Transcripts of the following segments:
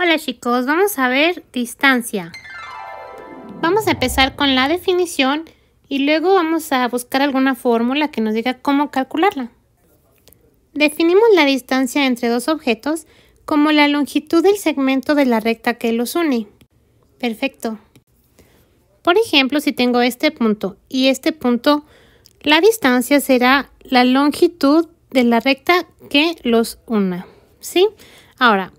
Hola chicos, vamos a ver distancia. Vamos a empezar con la definición y luego vamos a buscar alguna fórmula que nos diga cómo calcularla. Definimos la distancia entre dos objetos como la longitud del segmento de la recta que los une. Perfecto. Por ejemplo, si tengo este punto y este punto, la distancia será la longitud de la recta que los una. ¿Sí? Ahora,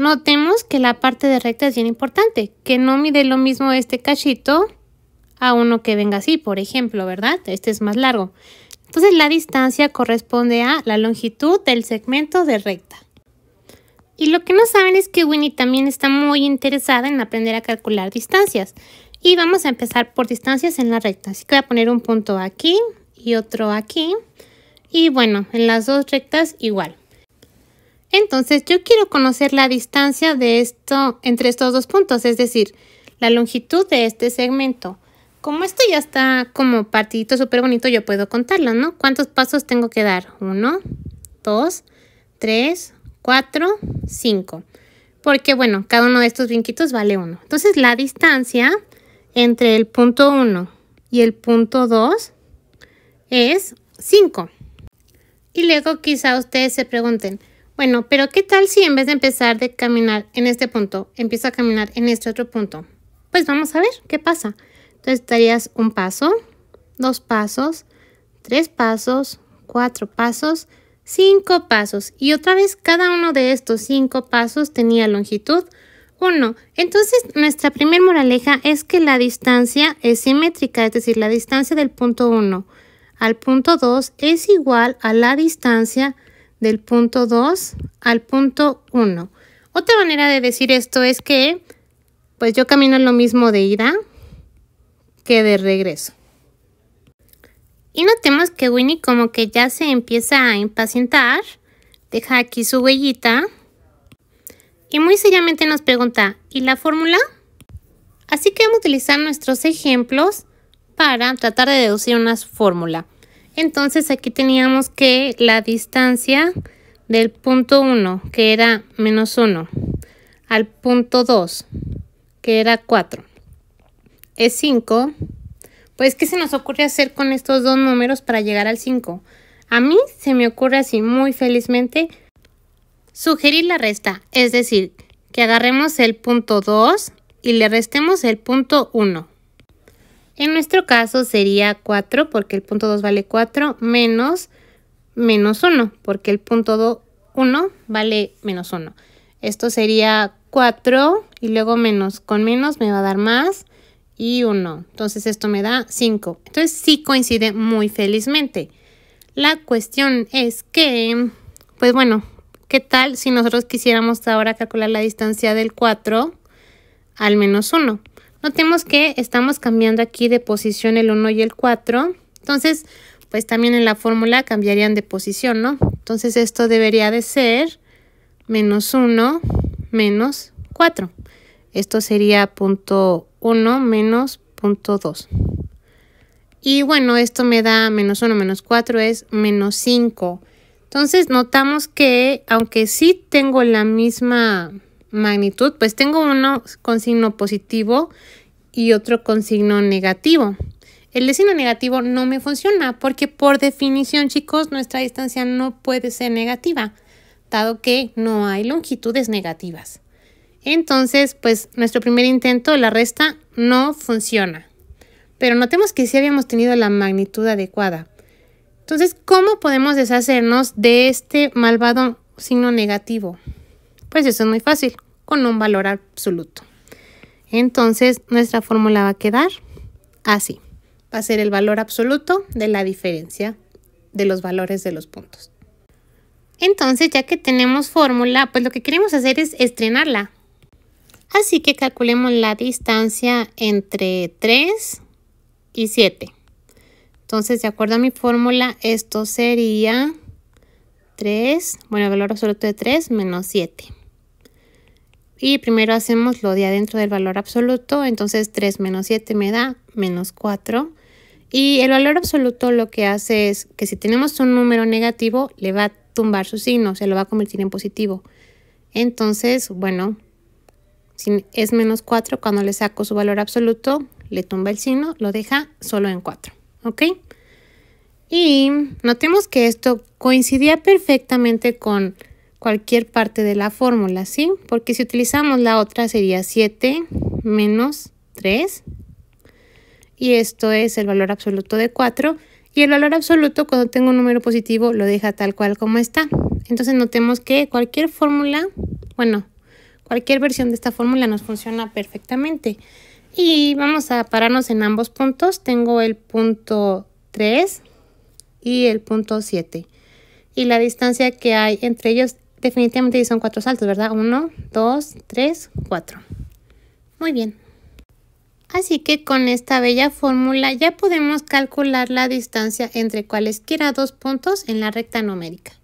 Notemos que la parte de recta es bien importante, que no mide lo mismo este cachito a uno que venga así, por ejemplo, ¿verdad? Este es más largo. Entonces la distancia corresponde a la longitud del segmento de recta. Y lo que no saben es que Winnie también está muy interesada en aprender a calcular distancias. Y vamos a empezar por distancias en la recta. Así que voy a poner un punto aquí y otro aquí. Y bueno, en las dos rectas igual. Entonces yo quiero conocer la distancia de esto entre estos dos puntos, es decir, la longitud de este segmento. Como esto ya está como partidito súper bonito, yo puedo contarlo, ¿no? ¿Cuántos pasos tengo que dar? Uno, dos, tres, cuatro, cinco. Porque, bueno, cada uno de estos vinquitos vale uno. Entonces, la distancia entre el punto 1 y el punto 2 es 5. Y luego quizá ustedes se pregunten, bueno, pero ¿qué tal si en vez de empezar de caminar en este punto, empiezo a caminar en este otro punto? Pues vamos a ver qué pasa. Entonces darías un paso, dos pasos, tres pasos, cuatro pasos, cinco pasos. Y otra vez cada uno de estos cinco pasos tenía longitud 1. Entonces nuestra primer moraleja es que la distancia es simétrica, es decir, la distancia del punto 1 al punto 2 es igual a la distancia del punto 2 al punto 1. Otra manera de decir esto es que pues yo camino lo mismo de ida que de regreso. Y notemos que Winnie como que ya se empieza a impacientar, deja aquí su huellita y muy seriamente nos pregunta, ¿y la fórmula? Así que vamos a utilizar nuestros ejemplos para tratar de deducir una fórmula. Entonces aquí teníamos que la distancia del punto 1, que era menos 1, al punto 2, que era 4, es 5. Pues, ¿qué se nos ocurre hacer con estos dos números para llegar al 5? A mí se me ocurre así muy felizmente sugerir la resta, es decir, que agarremos el punto 2 y le restemos el punto 1. En nuestro caso sería 4 porque el punto 2 vale 4 menos menos 1 porque el punto 1 vale menos 1. Esto sería 4 y luego menos con menos me va a dar más y 1. Entonces esto me da 5. Entonces sí coincide muy felizmente. La cuestión es que, pues bueno, ¿qué tal si nosotros quisiéramos ahora calcular la distancia del 4 al menos 1? Notemos que estamos cambiando aquí de posición el 1 y el 4. Entonces, pues también en la fórmula cambiarían de posición, ¿no? Entonces esto debería de ser menos 1 menos 4. Esto sería punto 1 menos punto 2. Y bueno, esto me da menos 1 menos 4 es menos 5. Entonces notamos que aunque sí tengo la misma magnitud, pues tengo uno con signo positivo y otro con signo negativo. El de signo negativo no me funciona porque por definición, chicos, nuestra distancia no puede ser negativa, dado que no hay longitudes negativas. Entonces, pues nuestro primer intento, la resta, no funciona. Pero notemos que sí habíamos tenido la magnitud adecuada. Entonces, ¿cómo podemos deshacernos de este malvado signo negativo? Pues eso es muy fácil, con un valor absoluto. Entonces nuestra fórmula va a quedar así. Va a ser el valor absoluto de la diferencia de los valores de los puntos. Entonces ya que tenemos fórmula, pues lo que queremos hacer es estrenarla. Así que calculemos la distancia entre 3 y 7. Entonces, de acuerdo a mi fórmula, esto sería 3, bueno, el valor absoluto de 3 menos 7. Y primero hacemos lo de adentro del valor absoluto, entonces 3 menos 7 me da menos 4. Y el valor absoluto lo que hace es que si tenemos un número negativo, le va a tumbar su signo, se lo va a convertir en positivo. Entonces, bueno, si es menos 4, cuando le saco su valor absoluto, le tumba el signo, lo deja solo en 4, ¿ok? Y notemos que esto coincidía perfectamente con cualquier parte de la fórmula, ¿sí? Porque si utilizamos la otra sería 7 menos 3 y esto es el valor absoluto de 4 y el valor absoluto cuando tengo un número positivo lo deja tal cual como está. Entonces notemos que cualquier fórmula, bueno, cualquier versión de esta fórmula nos funciona perfectamente. Y vamos a pararnos en ambos puntos. Tengo el punto 3 y el punto 7. Y la distancia que hay entre ellos definitivamente son cuatro saltos, ¿verdad? Uno, dos, tres, cuatro. Muy bien. Así que con esta bella fórmula ya podemos calcular la distancia entre cualesquiera dos puntos en la recta numérica.